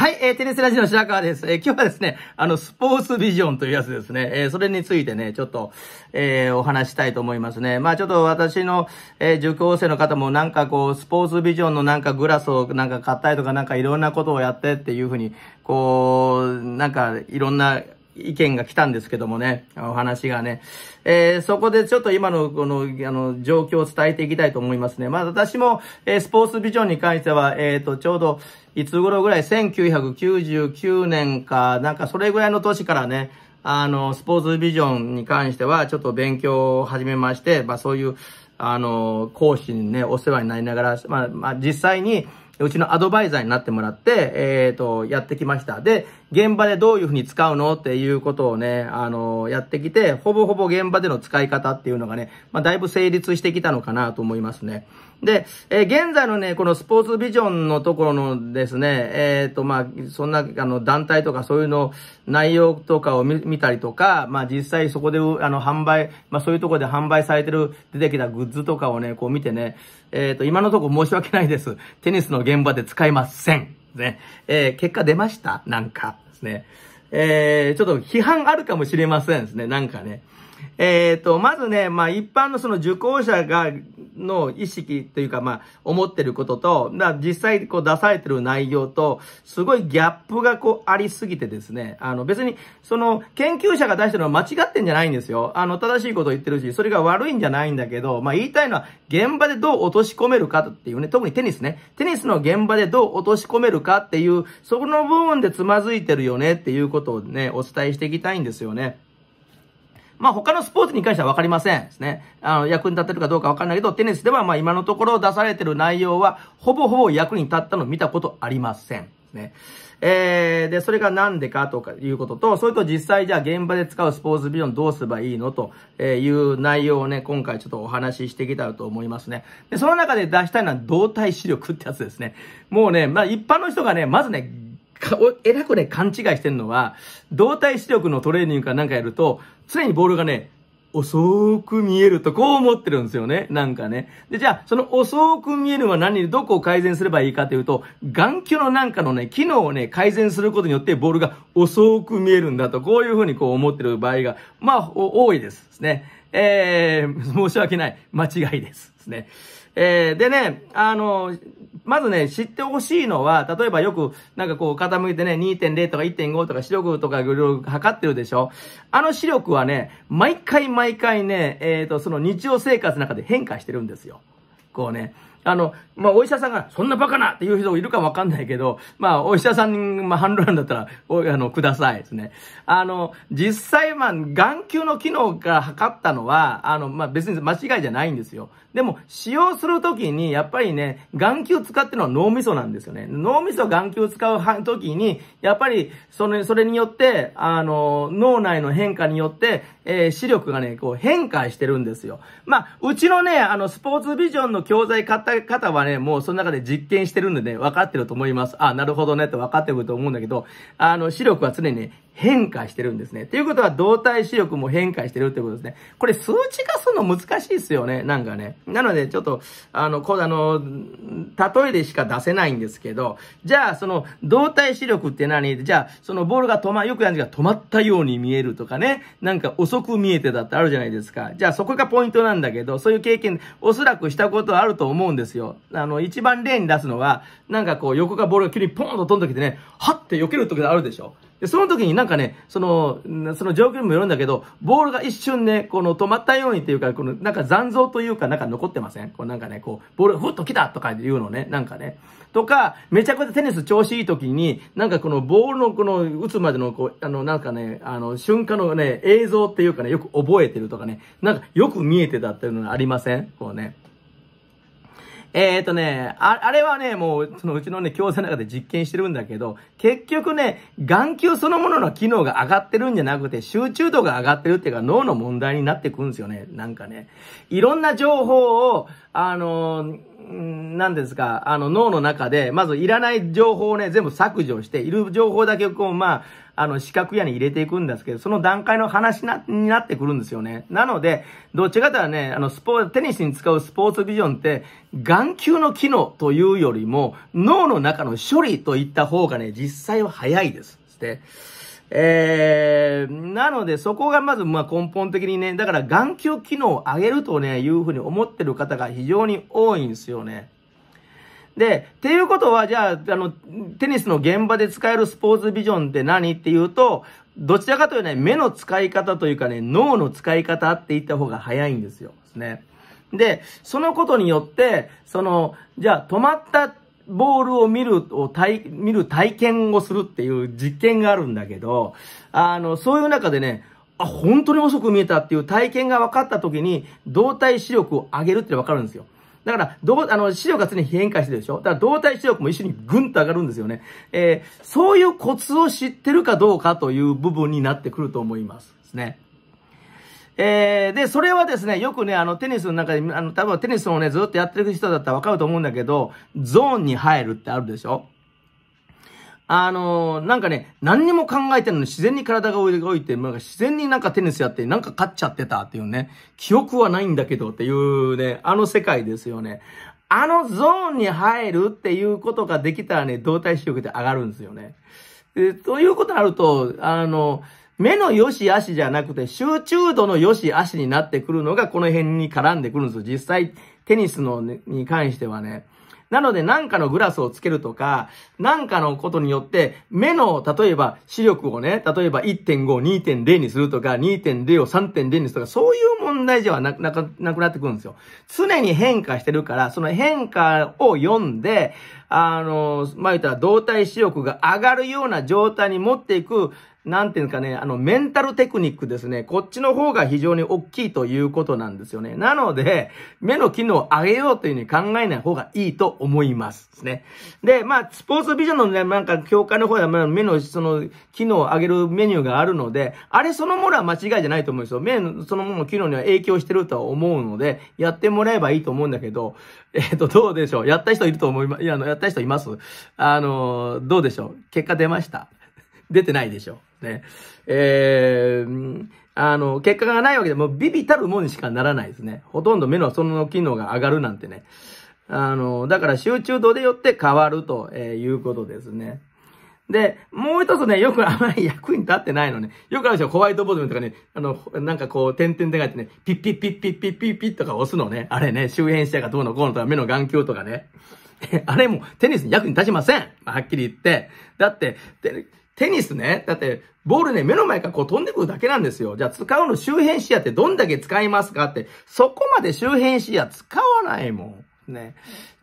はい、えー、テニスラジオの白川です。えー、今日はですね、あの、スポーツビジョンというやつですね。えー、それについてね、ちょっと、えー、お話したいと思いますね。まあちょっと私の、えー、受講生の方もなんかこう、スポーツビジョンのなんかグラスをなんか買ったりとかなんかいろんなことをやってっていうふうに、こう、なんかいろんな、意見が来たんですけどもね、お話がね。えー、そこでちょっと今のこの、あの、状況を伝えていきたいと思いますね。まあ私も、えー、スポーツビジョンに関しては、えっ、ー、と、ちょうど、いつ頃ぐらい、1999年か、なんかそれぐらいの年からね、あの、スポーツビジョンに関しては、ちょっと勉強を始めまして、まあそういう、あの、講師にね、お世話になりながら、まあ、まあ実際に、うちのアドバイザーになってもらって、えっ、ー、と、やってきました。で、現場でどういうふうに使うのっていうことをね、あの、やってきて、ほぼほぼ現場での使い方っていうのがね、まあ、だいぶ成立してきたのかなと思いますね。で、えー、現在のね、このスポーツビジョンのところのですね、えっ、ー、と、まあ、そんな、あの、団体とかそういうの、内容とかを見たりとか、まあ、実際そこで、あの、販売、まあ、そういうとこで販売されてる、出てきたグッズとかをね、こう見てね、えっ、ー、と、今のところ申し訳ないです。テニスの現場で使いません。ね。えー、結果出ましたなんか。ですね。えー、ちょっと批判あるかもしれませんですね。なんかね。えっ、ー、と、まずね、まあ一般のその受講者が、の意識というか、まあ、思ってることと、だ実際こう出されてる内容と、すごいギャップがこうありすぎてですね、あの別に、その研究者が出してるのは間違ってんじゃないんですよ。あの、正しいことを言ってるし、それが悪いんじゃないんだけど、まあ言いたいのは、現場でどう落とし込めるかっていうね、特にテニスね、テニスの現場でどう落とし込めるかっていう、そこの部分でつまずいてるよねっていうことをね、お伝えしていきたいんですよね。まあ他のスポーツに関しては分かりませんですね。あの、役に立てるかどうかわかんないけど、テニスではまあ今のところ出されてる内容は、ほぼほぼ役に立ったの見たことありません。ね。えー、で、それがなんでかとかいうことと、それと実際じゃあ現場で使うスポーツビジョンどうすればいいのという内容をね、今回ちょっとお話ししていたと思いますね。で、その中で出したいのは動体視力ってやつですね。もうね、まあ一般の人がね、まずね、えらくね、勘違いしてるのは、動体視力のトレーニングかなんかやると、常にボールがね、遅く見えると、こう思ってるんですよね。なんかね。で、じゃあ、その遅く見えるのは何でどこを改善すればいいかというと、眼球のなんかのね、機能をね、改善することによってボールが遅く見えるんだと、こういうふうにこう思ってる場合が、まあ、多いです。ですね。えー、申し訳ない。間違いです。ですね。えー、でね、あの、まずね、知ってほしいのは、例えばよく、なんかこう、傾いてね、2.0とか1.5とか視力とかいろいろ測ってるでしょあの視力はね、毎回毎回ね、えっ、ー、と、その日常生活の中で変化してるんですよ。こうね。あの、まあ、お医者さんが、そんなバカなっていう人いるかもわかんないけど、まあ、お医者さんに、まあ、反論だったら、お、あの、くださいですね。あの、実際、まあ、眼球の機能が測ったのは、あの、まあ、別に間違いじゃないんですよ。でも、使用するときに、やっぱりね、眼球使ってのは脳みそなんですよね。脳みそ眼球使うときに、やっぱり、その、それによって、あの、脳内の変化によって、えー、視力がね、こう変化してるんですよ。まあ、うちのね、あの、スポーツビジョンの教材買った方はね、もうその中で実験してるんでね、分かってると思います。あ、なるほどねって分かってると思うんだけど、あの、視力は常にね、変化してるんですね。ということは動体視力も変化してるってことですね。これ数値化するの難しいですよね。なんかね。なのでちょっと、あの、こう、あの、例えでしか出せないんですけど、じゃあその動体視力って何じゃあそのボールが止ま、よくやるんですが止まったように見えるとかね。なんか遅く見えてたってあるじゃないですか。じゃあそこがポイントなんだけど、そういう経験、おそらくしたことあると思うんですよ。あの、一番例に出すのは、なんかこう横がボールが急にポンと飛んできてね、はって避ける時があるでしょ。で、その時になんかね、その、その状況にもよるんだけど、ボールが一瞬ね、この止まったようにっていうか、このなんか残像というかなんか残ってませんこうなんかね、こう、ボールがふっと来たとかいうのね、なんかね。とか、めちゃくちゃテニス調子いい時に、なんかこのボールのこの打つまでのこう、あのなんかね、あの瞬間のね、映像っていうかね、よく覚えてるとかね、なんかよく見えてたっていうのがありませんこうね。えー、とね、あ、あれはね、もう、そのうちのね、教材の中で実験してるんだけど、結局ね、眼球そのものの機能が上がってるんじゃなくて、集中度が上がってるっていうか、脳の問題になってくるんですよね。なんかね。いろんな情報を、あの、何ですか、あの、脳の中で、まずいらない情報をね、全部削除して、いる情報だけこう、まあ、あの、四角屋に入れていくんですけど、その段階の話になってくるんですよね。なので、どっちかとはね、あの、スポーツ、テニスに使うスポーツビジョンって、眼球の機能というよりも、脳の中の処理といった方がね、実際は早いです。して、えー、なので、そこがまず、まあ、根本的にね、だから眼球機能を上げるとね、いうふうに思ってる方が非常に多いんですよね。で、っていうことは、じゃあ、あの、テニスの現場で使えるスポーツビジョンって何っていうと、どちらかというとね、目の使い方というかね、脳の使い方って言った方が早いんですよ。でね。で、そのことによって、その、じゃあ、止まったボールを見るを体、見る体験をするっていう実験があるんだけど、あの、そういう中でね、あ、本当に遅く見えたっていう体験が分かった時に、動体視力を上げるって分かるんですよ。だから、どう、あの、視力が常に変化してるでしょだから動体視力も一緒にぐんと上がるんですよね。えー、そういうコツを知ってるかどうかという部分になってくると思います。ですね。えー、で、それはですね、よくね、あの、テニスの中で、あの、多分テニスをね、ずっとやってる人だったらわかると思うんだけど、ゾーンに入るってあるでしょあのー、なんかね、何にも考えてるのに自然に体が動いて、なんか自然になんかテニスやって、なんか勝っちゃってたっていうね、記憶はないんだけどっていうね、あの世界ですよね。あのゾーンに入るっていうことができたらね、動体視力で上がるんですよね。でということになると、あの、目の良し悪しじゃなくて、集中度の良し悪しになってくるのが、この辺に絡んでくるんですよ。実際、テニスの、ね、に関してはね。なので何かのグラスをつけるとか、何かのことによって、目の、例えば視力をね、例えば1.5、2.0にするとか、2.0を3.0にするとか、そういう問題じゃなくなくなってくるんですよ。常に変化してるから、その変化を読んで、あの、まあ、言ったら動体視力が上がるような状態に持っていく、なんていうんかね、あの、メンタルテクニックですね。こっちの方が非常に大きいということなんですよね。なので、目の機能を上げようというふうに考えない方がいいと思います。ですね。で、まあ、スポーツビジョンのね、なんか、教会の方では、目の、その、機能を上げるメニューがあるので、あれそのものは間違いじゃないと思うんですよ。目の、そのものの機能には影響してるとは思うので、やってもらえばいいと思うんだけど、えっ、ー、と、どうでしょう。やった人いると思います。いや、あの、やった人いますあの、どうでしょう結果出ました出てないでしょね。えー、あの、結果がないわけでもうビビたるもんにしかならないですね。ほとんど目のその機能が上がるなんてね。あの、だから集中度でよって変わると、えいうことですね。で、もう一つね、よくあまり役に立ってないのね。よくあるでしょ、ホワイトボードとかね、あの、なんかこう、点々で書ってね、ピッピッピッピッピッピッピッとか押すのね。あれね、周辺視野がどうのこうのとか、目の眼球とかね。あれもテニスに役に立ちません。はっきり言って。だって、テニスね、だって、ボールね、目の前からこう飛んでくるだけなんですよ。じゃあ使うの周辺視野ってどんだけ使いますかって、そこまで周辺視野使わないもん。ね。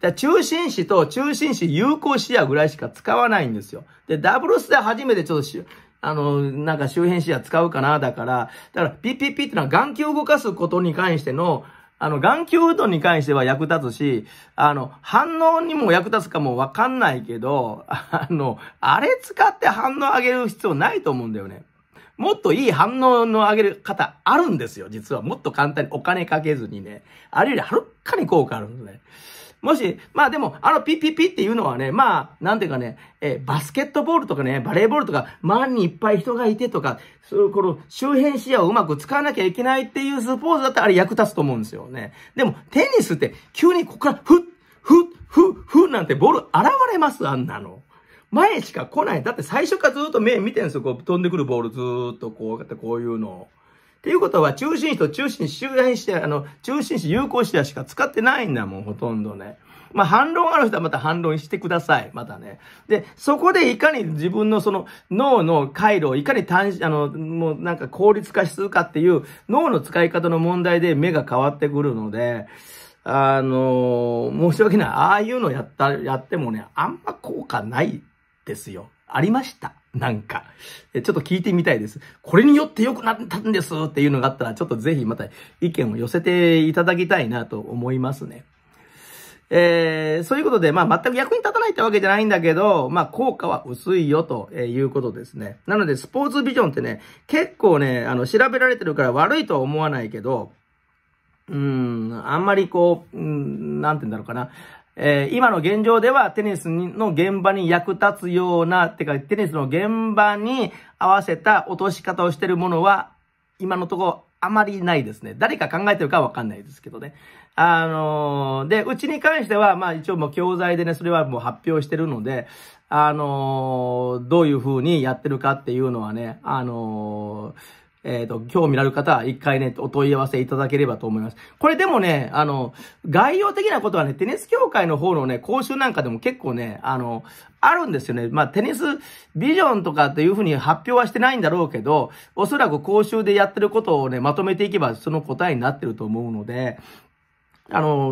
だ中心視と中心視有効視野ぐらいしか使わないんですよ。で、ダブルスで初めてちょっとし、あの、なんか周辺視野使うかな、だから、だから、ピッピッピってのは眼球動かすことに関しての、あの、眼球うどんに関しては役立つし、あの、反応にも役立つかもわかんないけど、あの、あれ使って反応上げる必要ないと思うんだよね。もっといい反応の上げる方あるんですよ、実は。もっと簡単にお金かけずにね。あれよりはるかに効果あるんですね。もし、まあでも、あのピッピッピっていうのはね、まあ、なんていうかね、えバスケットボールとかね、バレーボールとか、周りにいっぱい人がいてとか、そうこの周辺視野をうまく使わなきゃいけないっていうスポーツだったらあれ役立つと思うんですよね。でも、テニスって急にここからフッ、フッ、フッ、フッなんてボール現れますあんなの。前しか来ない。だって最初からずっと目見てるんですよ。こう飛んでくるボールずっとこうやってこういうのを。っいうことは、中心と中心周辺して、あの、中心市有効視野しか使ってないんだもん、ほとんどね。まあ、反論ある人はまた反論してください。またね。で、そこでいかに自分のその脳の回路をいかに単、あの、もうなんか効率化するかっていう脳の使い方の問題で目が変わってくるので、あの、申し訳ない。ああいうのやった、やってもね、あんま効果ないですよ。ありました。なんか、ちょっと聞いてみたいです。これによって良くなったんですっていうのがあったら、ちょっとぜひまた意見を寄せていただきたいなと思いますね。えー、そういうことで、まあ全く役に立たないってわけじゃないんだけど、まあ効果は薄いよということですね。なのでスポーツビジョンってね、結構ね、あの調べられてるから悪いとは思わないけど、うん、あんまりこう、うん、なんて言うんだろうかな。えー、今の現状ではテニスの現場に役立つような、てかテニスの現場に合わせた落とし方をしてるものは、今のところあまりないですね。誰か考えてるかわかんないですけどね。あのー、で、うちに関しては、まあ一応もう教材でね、それはもう発表してるので、あのー、どういう風にやってるかっていうのはね、あのーえっ、ー、と、興味のある方は一回ね、お問い合わせいただければと思います。これでもね、あの、概要的なことはね、テニス協会の方のね、講習なんかでも結構ね、あの、あるんですよね。まあ、テニスビジョンとかっていうふうに発表はしてないんだろうけど、おそらく講習でやってることをね、まとめていけばその答えになってると思うので、あの、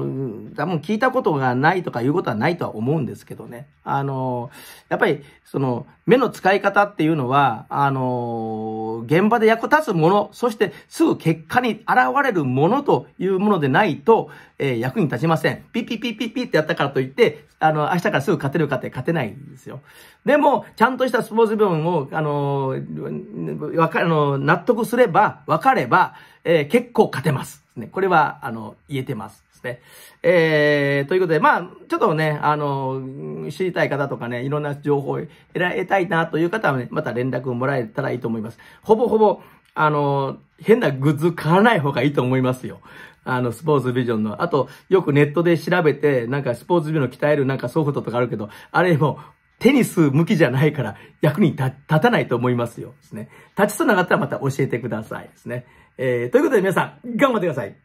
多分聞いたことがないとかいうことはないとは思うんですけどね。あの、やっぱり、その、目の使い方っていうのは、あの、現場で役立つもの、そしてすぐ結果に現れるものというものでないと、えー、役に立ちません。ピピピピピってやったからといって、あの、明日からすぐ勝てるかって勝てないんですよ。でも、ちゃんとしたスポーツ部分を、あの、わか、あの、納得すれば、わかれば、えー、結構勝てます。ね、これは、あの、言えてます。ですね。えー、ということで、まあ、ちょっとね、あの、知りたい方とかね、いろんな情報を得られたいなという方はね、また連絡をもらえたらいいと思います。ほぼほぼ、あの、変なグッズ買わない方がいいと思いますよ。あの、スポーツビジョンの。あと、よくネットで調べて、なんかスポーツビジョンの鍛えるなんかソフトとかあるけど、あれも、テニス向きじゃないから役に立たないと思いますよ。ですね。立ちそうなかったらまた教えてください。ですね。えー、ということで皆さん、頑張ってください。